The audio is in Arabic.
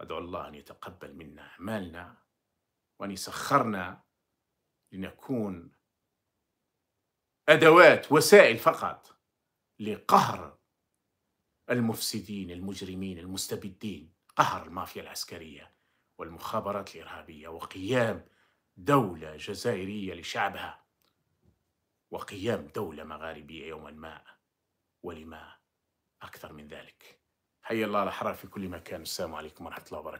أدعو الله أن يتقبل منا أعمالنا وأن يسخرنا لنكون أدوات وسائل فقط لقهر المفسدين المجرمين المستبدين قهر المافيا العسكرية والمخابرات الإرهابية وقيام دولة جزائرية لشعبها وقيام دولة مغاربية يوما ما ولما أكثر من ذلك حي الله الاحرار في كل مكان السلام عليكم ورحمة الله وبركاته